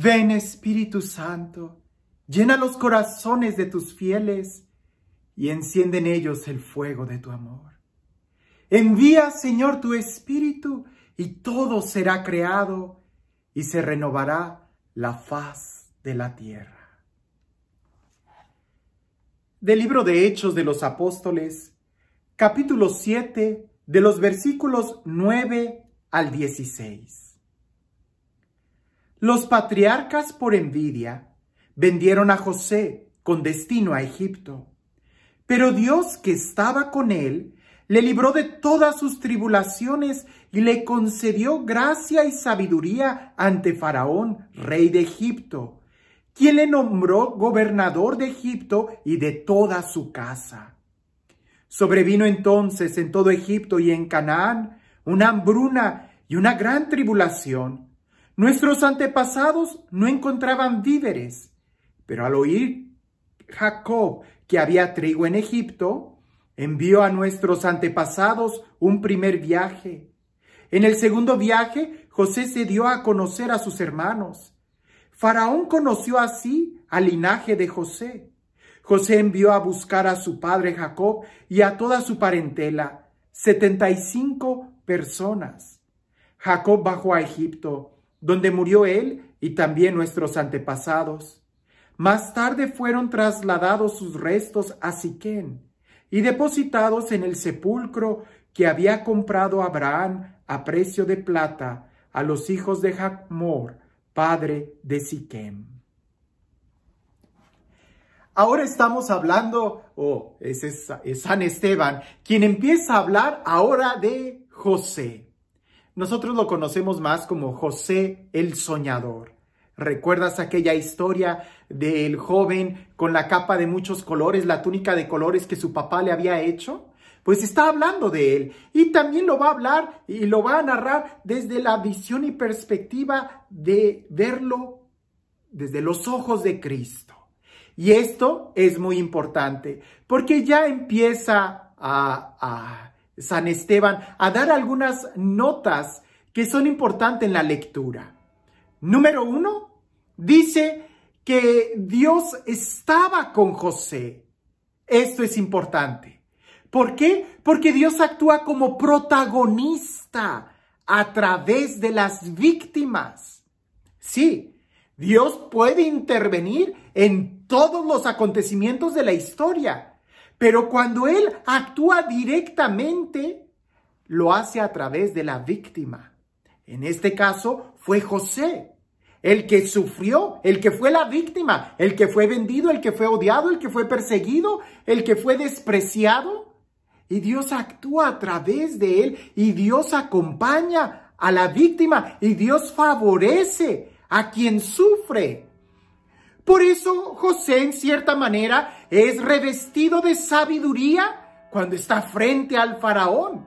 Ven Espíritu Santo, llena los corazones de tus fieles y enciende en ellos el fuego de tu amor. Envía, Señor, tu Espíritu y todo será creado y se renovará la faz de la tierra. Del libro de Hechos de los Apóstoles, capítulo 7, de los versículos 9 al 16. Los patriarcas por envidia vendieron a José con destino a Egipto. Pero Dios que estaba con él le libró de todas sus tribulaciones y le concedió gracia y sabiduría ante Faraón, rey de Egipto, quien le nombró gobernador de Egipto y de toda su casa. Sobrevino entonces en todo Egipto y en Canaán una hambruna y una gran tribulación Nuestros antepasados no encontraban víveres, pero al oír Jacob que había trigo en Egipto, envió a nuestros antepasados un primer viaje. En el segundo viaje, José se dio a conocer a sus hermanos. Faraón conoció así al linaje de José. José envió a buscar a su padre Jacob y a toda su parentela, setenta y cinco personas. Jacob bajó a Egipto donde murió él y también nuestros antepasados. Más tarde fueron trasladados sus restos a Siquén y depositados en el sepulcro que había comprado Abraham a precio de plata a los hijos de Jacmor, padre de Siquem. Ahora estamos hablando, oh, es San Esteban, quien empieza a hablar ahora de José. Nosotros lo conocemos más como José el Soñador. ¿Recuerdas aquella historia del joven con la capa de muchos colores, la túnica de colores que su papá le había hecho? Pues está hablando de él y también lo va a hablar y lo va a narrar desde la visión y perspectiva de verlo desde los ojos de Cristo. Y esto es muy importante porque ya empieza a, a San Esteban a dar algunas notas que son importantes en la lectura. Número uno, dice que Dios estaba con José. Esto es importante. ¿Por qué? Porque Dios actúa como protagonista a través de las víctimas. Sí, Dios puede intervenir en todos los acontecimientos de la historia, pero cuando Él actúa directamente, lo hace a través de la víctima. En este caso fue José, el que sufrió, el que fue la víctima, el que fue vendido, el que fue odiado, el que fue perseguido, el que fue despreciado. Y Dios actúa a través de él y Dios acompaña a la víctima y Dios favorece a quien sufre. Por eso José en cierta manera es revestido de sabiduría cuando está frente al faraón.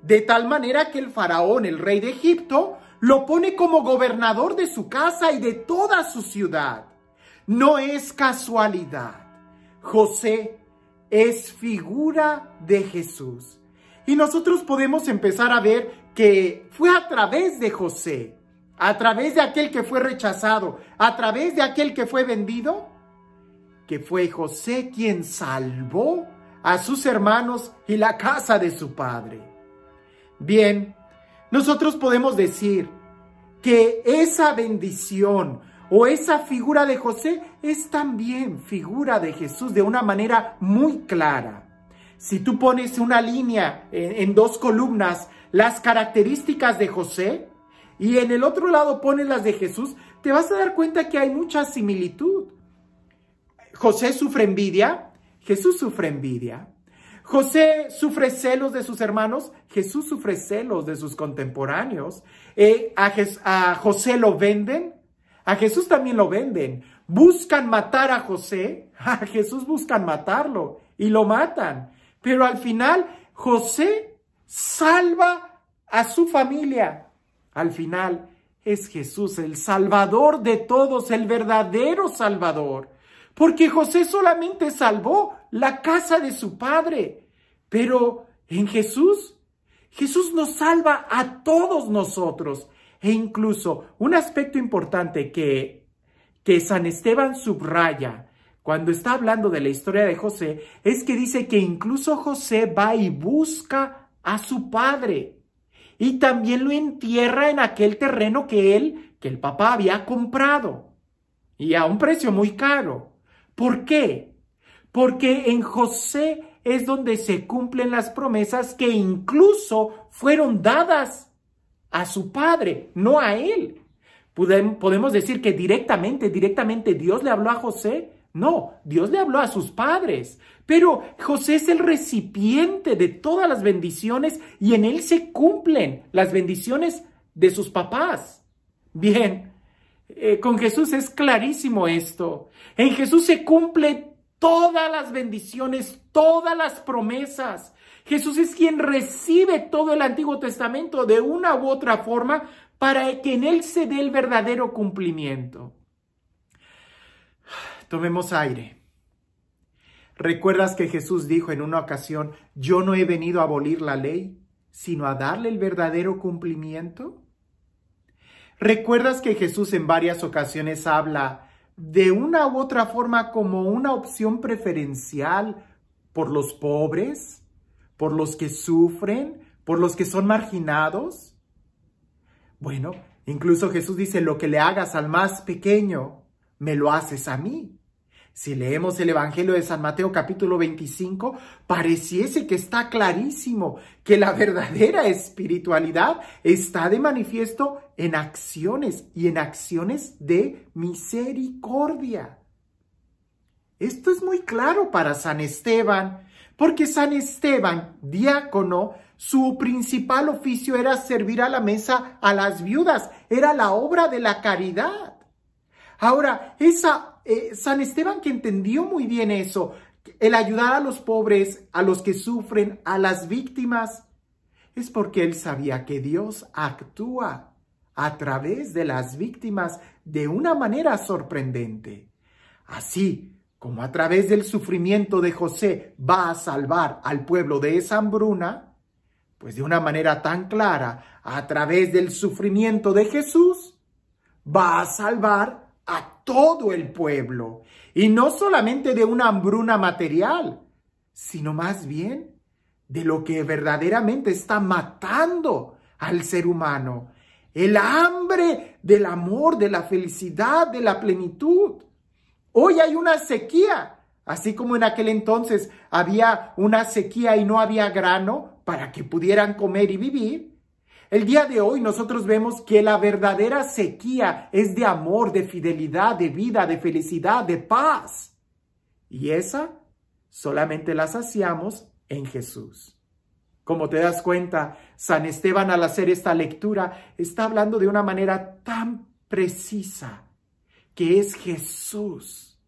De tal manera que el faraón, el rey de Egipto, lo pone como gobernador de su casa y de toda su ciudad. No es casualidad. José es figura de Jesús. Y nosotros podemos empezar a ver que fue a través de José a través de aquel que fue rechazado, a través de aquel que fue vendido, que fue José quien salvó a sus hermanos y la casa de su padre. Bien, nosotros podemos decir que esa bendición o esa figura de José es también figura de Jesús de una manera muy clara. Si tú pones una línea en, dos columnas, las características de José, y en el otro lado pones las de Jesús, te vas a dar cuenta que hay mucha similitud. José sufre envidia, Jesús sufre envidia. José sufre celos de sus hermanos, Jesús sufre celos de sus contemporáneos. Eh, a José lo venden, a Jesús también lo venden. Buscan matar a José, a Jesús buscan matarlo y lo matan. Pero al final José salva a su familia, al final es Jesús el Salvador de todos, el verdadero Salvador. Porque José solamente salvó la casa de su padre. Pero en Jesús, Jesús nos salva a todos nosotros. E incluso un aspecto importante que, San Esteban subraya cuando está hablando de la historia de José es que dice que incluso José va y busca a su padre y también lo entierra en aquel terreno que él, que el papá había comprado y a un precio muy caro. ¿Por qué? Porque en José es donde se cumplen las promesas que incluso fueron dadas a su padre, no a él. Podemos decir que directamente, directamente Dios le habló a José no, Dios le habló a sus padres, pero José es el recipiente de todas las bendiciones y en él se cumplen las bendiciones de sus papás. Bien, eh, con Jesús es clarísimo esto. En Jesús se cumplen todas las bendiciones, todas las promesas. Jesús es quien recibe todo el Antiguo Testamento de una u otra forma para que en él se dé el verdadero cumplimiento. Tomemos aire. ¿Recuerdas que Jesús dijo en una ocasión, yo no he venido a abolir la ley, sino a darle el verdadero cumplimiento? ¿Recuerdas que Jesús en varias ocasiones habla de una u otra forma como una opción preferencial por los pobres, por los que sufren, por los que son marginados? Bueno, incluso Jesús dice, lo que le hagas al más pequeño, me lo haces a mí. Si leemos el Evangelio de San Mateo capítulo 25, pareciese que está clarísimo que la verdadera espiritualidad está de manifiesto en acciones y en acciones de misericordia. Esto es muy claro para San Esteban, porque San Esteban, diácono, su principal oficio era servir a la mesa a las viudas, era la obra de la caridad. Ahora, esa eh, San Esteban que entendió muy bien eso, el ayudar a los pobres, a los que sufren, a las víctimas, es porque él sabía que Dios actúa a través de las víctimas de una manera sorprendente. Así como a través del sufrimiento de José va a salvar al pueblo de esa hambruna, pues de una manera tan clara, a través del sufrimiento de Jesús, va a salvar a todo el pueblo, y no solamente de una hambruna material, sino más bien de lo que verdaderamente está matando al ser humano, el hambre del amor, de la felicidad, de la plenitud. Hoy hay una sequía, así como en aquel entonces había una sequía y no había grano para que pudieran comer y vivir, el día de hoy nosotros vemos que la verdadera sequía es de amor, de fidelidad, de vida, de felicidad, de paz. Y esa solamente la saciamos en Jesús. Como te das cuenta, San Esteban al hacer esta lectura está hablando de una manera tan precisa que es Jesús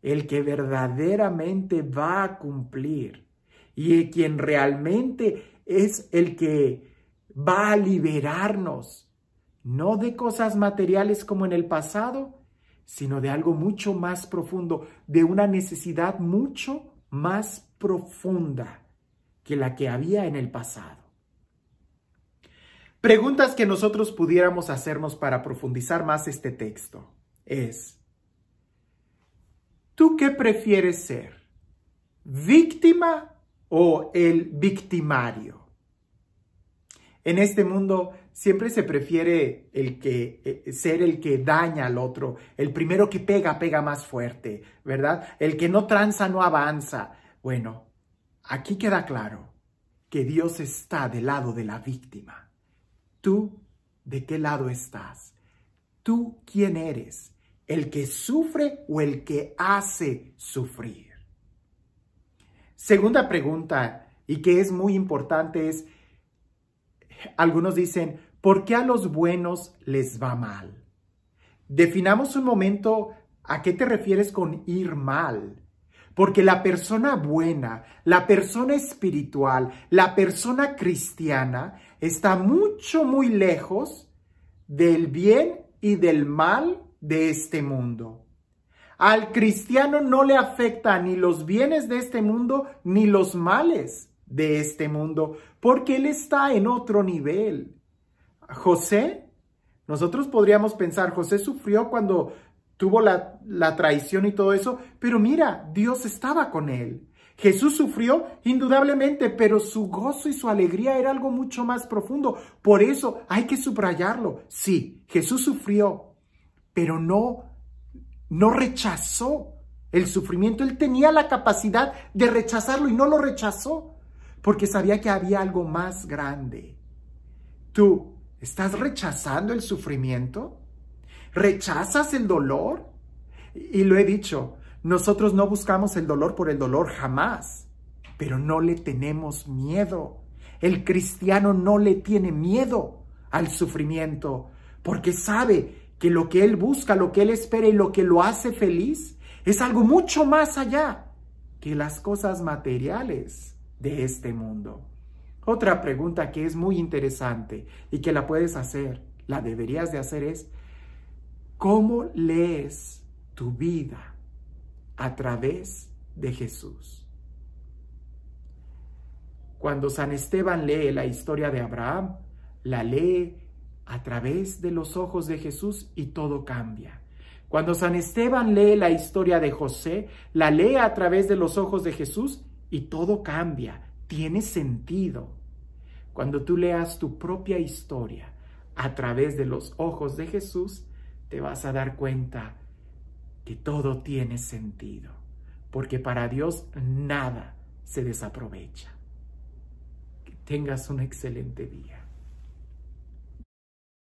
el que verdaderamente va a cumplir y quien realmente es el que va a liberarnos, no de cosas materiales como en el pasado, sino de algo mucho más profundo, de una necesidad mucho más profunda que la que había en el pasado. Preguntas que nosotros pudiéramos hacernos para profundizar más este texto es, ¿tú qué prefieres ser? ¿Víctima o el victimario? En este mundo siempre se prefiere el que, eh, eh, ser el que daña al otro. El primero que pega, pega más fuerte, ¿verdad? El que no tranza, no avanza. Bueno, aquí queda claro que Dios está del lado de la víctima. ¿Tú de qué lado estás? ¿Tú quién eres? ¿El que sufre o el que hace sufrir? Segunda pregunta, y que es muy importante, es algunos dicen, ¿por qué a los buenos les va mal? Definamos un momento a qué te refieres con ir mal. Porque la persona buena, la persona espiritual, la persona cristiana está mucho, muy lejos del bien y del mal de este mundo. Al cristiano no le afecta ni los bienes de este mundo ni los males de este mundo, porque Él está en otro nivel. José, nosotros podríamos pensar, José sufrió cuando tuvo la, la traición y todo eso, pero mira, Dios estaba con él. Jesús sufrió indudablemente, pero su gozo y su alegría era algo mucho más profundo. Por eso hay que subrayarlo. Sí, Jesús sufrió, pero no no rechazó el sufrimiento, él tenía la capacidad de rechazarlo y no lo rechazó porque sabía que había algo más grande. ¿Tú estás rechazando el sufrimiento? ¿Rechazas el dolor? Y lo he dicho, nosotros no buscamos el dolor por el dolor jamás, pero no le tenemos miedo. El cristiano no le tiene miedo al sufrimiento, porque sabe que lo que él busca, lo que él espera y lo que lo hace feliz es algo mucho más allá que las cosas materiales de este mundo. Otra pregunta que es muy interesante y que la puedes hacer, la deberías de hacer es, ¿cómo lees tu vida a través de Jesús? Cuando San Esteban lee la historia de Abraham, la lee a través de los ojos de Jesús y todo cambia. Cuando San Esteban lee la historia de José, la lee a través de los ojos de Jesús y todo cambia, tiene sentido. Cuando tú leas tu propia historia a través de los ojos de Jesús, te vas a dar cuenta que todo tiene sentido, porque para Dios nada se desaprovecha. Que tengas un excelente día.